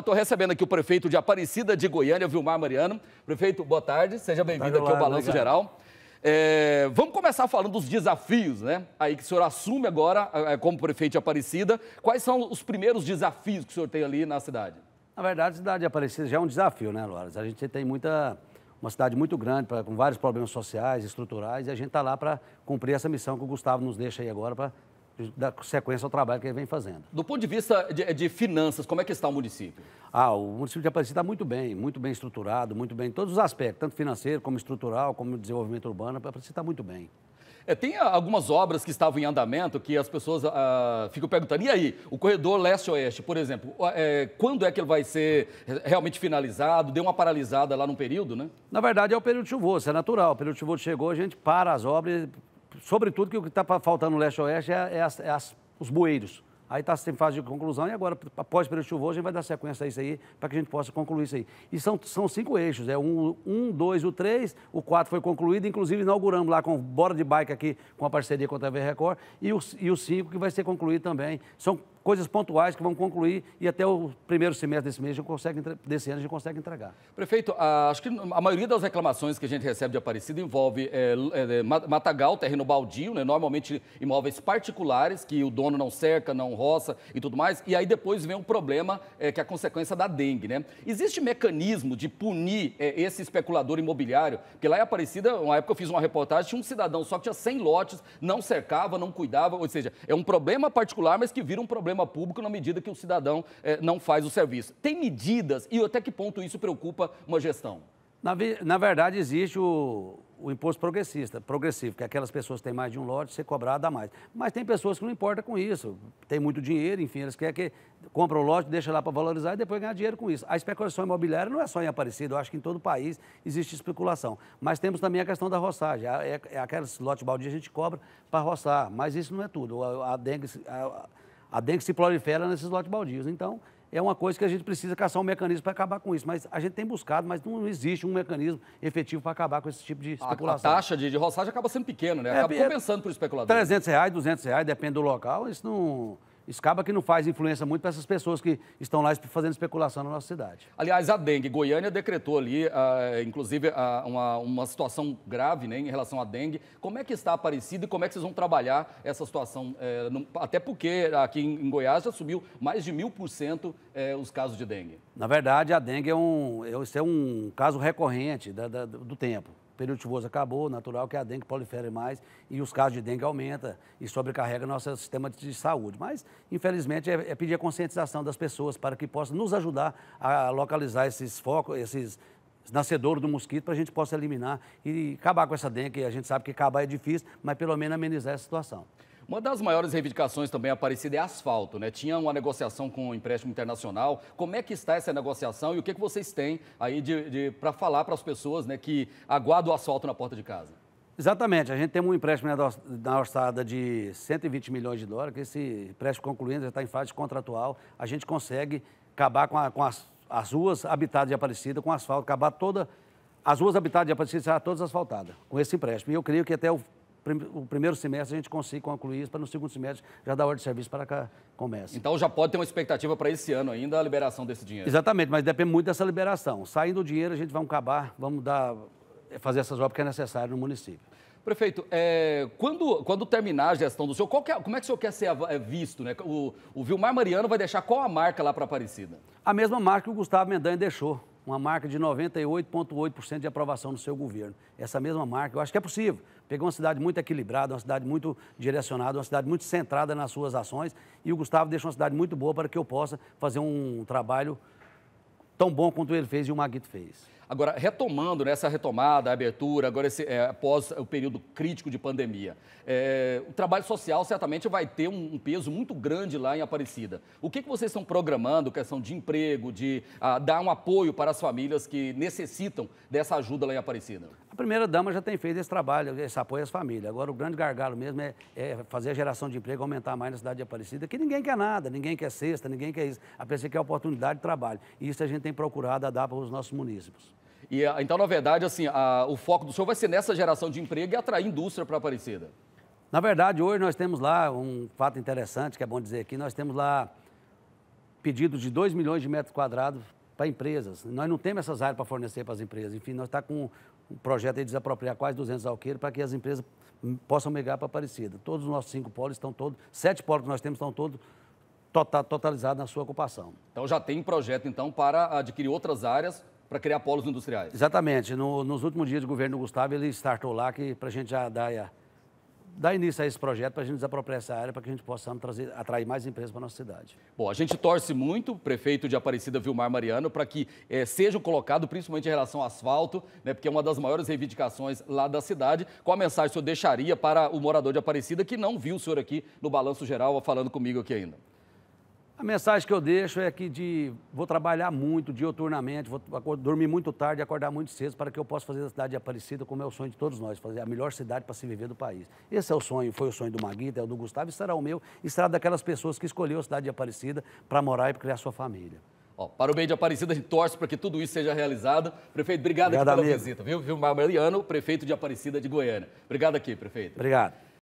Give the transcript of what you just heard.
Estou recebendo aqui o prefeito de Aparecida de Goiânia, Vilmar Mariano. Prefeito, boa tarde, seja bem-vindo aqui ao Balanço Geral. É, vamos começar falando dos desafios, né? Aí que o senhor assume agora é, é, como prefeito de Aparecida. Quais são os primeiros desafios que o senhor tem ali na cidade? Na verdade, a cidade de Aparecida já é um desafio, né, Luares? A gente tem muita, uma cidade muito grande, pra, com vários problemas sociais, estruturais, e a gente está lá para cumprir essa missão que o Gustavo nos deixa aí agora para da sequência ao trabalho que ele vem fazendo. Do ponto de vista de, de finanças, como é que está o município? Ah, o município de Aparecida está muito bem, muito bem estruturado, muito bem em todos os aspectos, tanto financeiro como estrutural, como desenvolvimento urbano, Aparecida está muito bem. É, tem ah, algumas obras que estavam em andamento que as pessoas ah, ficam perguntando, e aí, o corredor leste-oeste, por exemplo, é, quando é que ele vai ser realmente finalizado? Deu uma paralisada lá num período, né? Na verdade, é o período chuvoso, é natural. O período chuvoso chegou, a gente para as obras sobretudo que o que está faltando no leste-oeste é, é, as, é as, os bueiros. Aí está em fase de conclusão e agora, após o período chuvoso, a gente vai dar sequência a isso aí para que a gente possa concluir isso aí. E são, são cinco eixos, é um, um, dois, o três, o quatro foi concluído, inclusive inauguramos lá com bora de bike aqui, com a parceria com a TV Record, e o, e o cinco que vai ser concluído também. São coisas pontuais que vão concluir e até o primeiro semestre desse mês a gente consegue, desse ano a gente consegue entregar. Prefeito, ah, acho que a maioria das reclamações que a gente recebe de Aparecida envolve é, é, matagal, terreno baldio, né? normalmente imóveis particulares que o dono não cerca, não roça e tudo mais, e aí depois vem o problema é, que é a consequência da dengue. Né? Existe mecanismo de punir esse especulador imobiliário? Porque lá em Aparecida, uma época eu fiz uma reportagem, tinha um cidadão só que tinha 100 lotes, não cercava, não cuidava, ou seja, é um problema particular, mas que vira um problema problema público na medida que o cidadão eh, não faz o serviço. Tem medidas e até que ponto isso preocupa uma gestão? Na, na verdade, existe o, o imposto progressista, progressivo, que é aquelas pessoas que têm mais de um lote, ser cobrado dá mais. Mas tem pessoas que não importa com isso, tem muito dinheiro, enfim, eles querem que compra o lote, deixa lá para valorizar e depois ganhar dinheiro com isso. A especulação imobiliária não é só em Aparecida, eu acho que em todo o país existe especulação. Mas temos também a questão da roçagem, é, é, aqueles lotes baldios a gente cobra para roçar, mas isso não é tudo. A, a dengue... A, a, a dengue se prolifera nesses lotes baldios. Então, é uma coisa que a gente precisa caçar um mecanismo para acabar com isso. Mas a gente tem buscado, mas não existe um mecanismo efetivo para acabar com esse tipo de ah, especulação. A, taxa de, de roçagem acaba sendo pequena, né? É, acaba é, compensando é, para o especulador. 300 reais, 200 reais, depende do local. Isso não Escaba que não faz influência muito para essas pessoas que estão lá fazendo especulação na nossa cidade. Aliás, a dengue, Goiânia decretou ali, ah, inclusive, ah, uma, uma situação grave né, em relação à dengue. Como é que está aparecido e como é que vocês vão trabalhar essa situação? Eh, até porque aqui em, em, Goiás já subiu mais de mil por cento eh, os casos de dengue. Na verdade, a dengue é um, é, é um caso recorrente da, da, do tempo período chuvoso acabou, natural que a dengue prolifere mais e os casos de dengue aumenta e sobrecarrega nosso sistema de saúde. Mas, infelizmente, é, é pedir a conscientização das pessoas para que possam nos ajudar a localizar esses focos, esses nascedouro do mosquito para a gente possa eliminar e acabar com essa dengue. A gente sabe que acabar é difícil, mas pelo menos amenizar essa situação. Uma das maiores reivindicações também aparecida é asfalto, né? Tinha uma negociação com o um empréstimo internacional. Como é que está essa negociação e o que, que vocês têm aí de, de para falar para as pessoas né, que aguardam o asfalto na porta de casa? Exatamente, a gente tem um empréstimo na orçada de 120 milhões de dólares, que esse empréstimo concluindo já está em fase contratual, a gente consegue acabar com, a, com as, as, ruas habitadas de Aparecida, com asfalto, acabar toda, as ruas habitadas de Aparecida serão todas asfaltadas com esse empréstimo. E eu creio que até o o primeiro semestre a gente consiga concluir isso para no segundo semestre já dar ordem de serviço para cá comece. Então já pode ter uma expectativa para esse ano ainda a liberação desse dinheiro. Exatamente, mas depende muito dessa liberação. Saindo o dinheiro, a gente vai acabar, vamos dar, fazer essas obras que é necessário no município. Prefeito, é, quando, quando terminar a gestão do senhor, que, é, como é que o senhor quer ser é, visto? Né? O, o Vilmar Mariano vai deixar qual a marca lá para Aparecida? A mesma marca que o Gustavo Mendanha deixou uma marca de 98,8% de aprovação no seu governo. Essa mesma marca, eu acho que é possível. Pegou uma cidade muito equilibrada, uma cidade muito direcionada, uma cidade muito centrada nas suas ações. E o Gustavo deixou uma cidade muito boa para que eu possa fazer um trabalho tão bom quanto ele fez e o Maguito fez. Agora, retomando nessa né, retomada, a abertura, agora esse, é, após o período crítico de pandemia, é, o trabalho social certamente vai ter um, um, peso muito grande lá em Aparecida. O que, que vocês estão programando, questão de emprego, de dar um apoio para as famílias que necessitam dessa ajuda lá em Aparecida? A primeira dama já tem feito esse trabalho, esse apoio às famílias. Agora, o grande gargalo mesmo é, é fazer a geração de emprego aumentar mais na cidade de Aparecida, que ninguém quer nada, ninguém quer cesta, ninguém quer isso. A pessoa quer oportunidade de trabalho. E isso a gente tem procurado dar para os nossos municípios. E, ah, então, na verdade, assim, a, o foco do senhor vai ser nessa geração de emprego e atrair indústria para Aparecida. Né? Na verdade, hoje nós temos lá um fato interessante, que é bom dizer aqui, nós temos lá pedidos de 2 milhões de metros quadrados para empresas. Nós não temos essas áreas para fornecer para as empresas. Enfim, nós estamos tá com um projeto de desapropriar quase 200 alqueiros para que as empresas hum, possam migrar para Aparecida. Todos os nossos cinco polos estão todos, sete polos que nós temos estão todos tota-, totalizados na sua ocupação. Então já tem projeto, então, para adquirir outras áreas para criar polos industriais. Exatamente. No, nos últimos dias do governo do Gustavo, ele startou lá para a gente já dar, eh, dar início a esse projeto, para a gente desapropriar essa área, para que a gente possa trazer, atrair mais empresas para nossa cidade. Bom, a gente torce muito, prefeito de Aparecida Vilmar Mariano, para que é, colocado, principalmente em relação ao asfalto, né, porque é uma das maiores reivindicações lá da cidade. Qual a mensagem o senhor deixaria para o morador de Aparecida que não viu o senhor aqui no Balanço Geral falando comigo aqui ainda? A mensagem que eu deixo é que de, vou trabalhar muito dioturnamente, vou dormir muito tarde e acordar muito cedo para que eu possa fazer a cidade de Aparecida como é o sonho de todos nós, fazer a melhor cidade para se viver do país. Esse é o sonho, foi o sonho do Maguita, é o do Gustavo e será o meu e será daquelas pessoas que escolheu a cidade de Aparecida para morar e criar sua família. Ó, para o bem de Aparecida, a gente torce para que tudo isso seja realizado. Prefeito, obrigado, obrigado aqui pela amigo. visita, viu? viu, Mariano, prefeito de Aparecida de Goiânia. Obrigado aqui, prefeito. Obrigado.